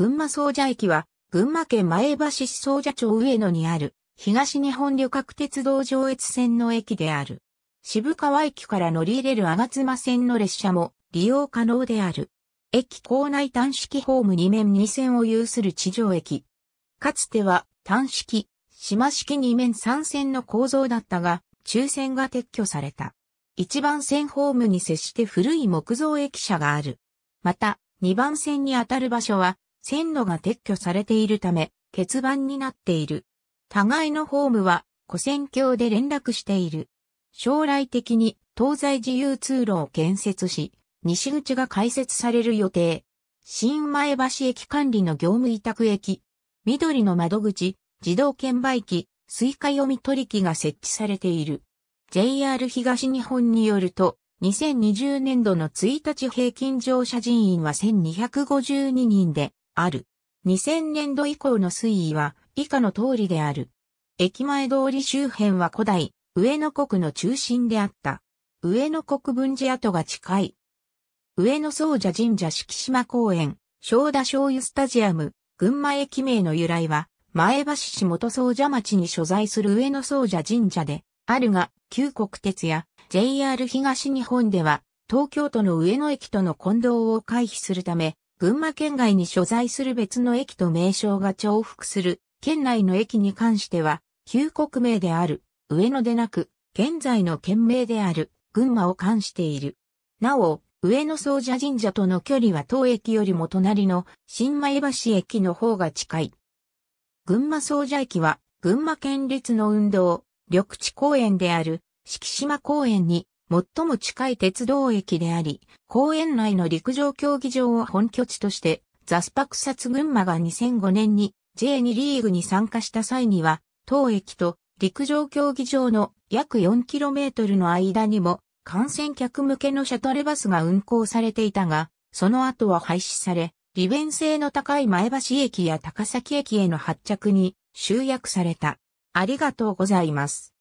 群馬総社駅は、群馬県前橋市総社町上野にある、東日本旅客鉄道上越線の駅である。渋川駅から乗り入れる吾妻線の列車も利用可能である。駅構内短式ホーム2面2線を有する地上駅。かつては短式、島式2面3線の構造だったが、抽選が撤去された。1番線ホームに接して古い木造駅舎がある。また、2番線にあたる場所は、線路が撤去されているため、欠番になっている。互いのホームは、古線橋で連絡している。将来的に東西自由通路を建設し、西口が開設される予定。新前橋駅管理の業務委託駅、緑の窓口、自動券売機、スイカ読み取り機が設置されている。JR 東日本によると、2020年度の1日平均乗車人員は1252人で、ある。2000年度以降の推移は以下の通りである。駅前通り周辺は古代、上野国の中心であった。上野国分寺跡が近い。上野総社神社敷島公園、正田醤油スタジアム、群馬駅名の由来は、前橋市元総社町に所在する上野総社神社で、あるが、旧国鉄や JR 東日本では、東京都の上野駅との混同を回避するため、群馬県外に所在する別の駅と名称が重複する県内の駅に関しては、旧国名である、上野でなく、現在の県名である、群馬を冠している。なお、上野総社神社との距離は当駅よりも隣の新米橋駅の方が近い。群馬総社駅は、群馬県立の運動、緑地公園である、敷島公園に最も近い鉄道駅であり、公園内の陸上競技場を本拠地として、ザスパクサツ群馬が2005年に J2 リーグに参加した際には、当駅と陸上競技場の約 4km の間にも観戦客向けのシャトルバスが運行されていたが、その後は廃止され、利便性の高い前橋駅や高崎駅への発着に集約された。ありがとうございます。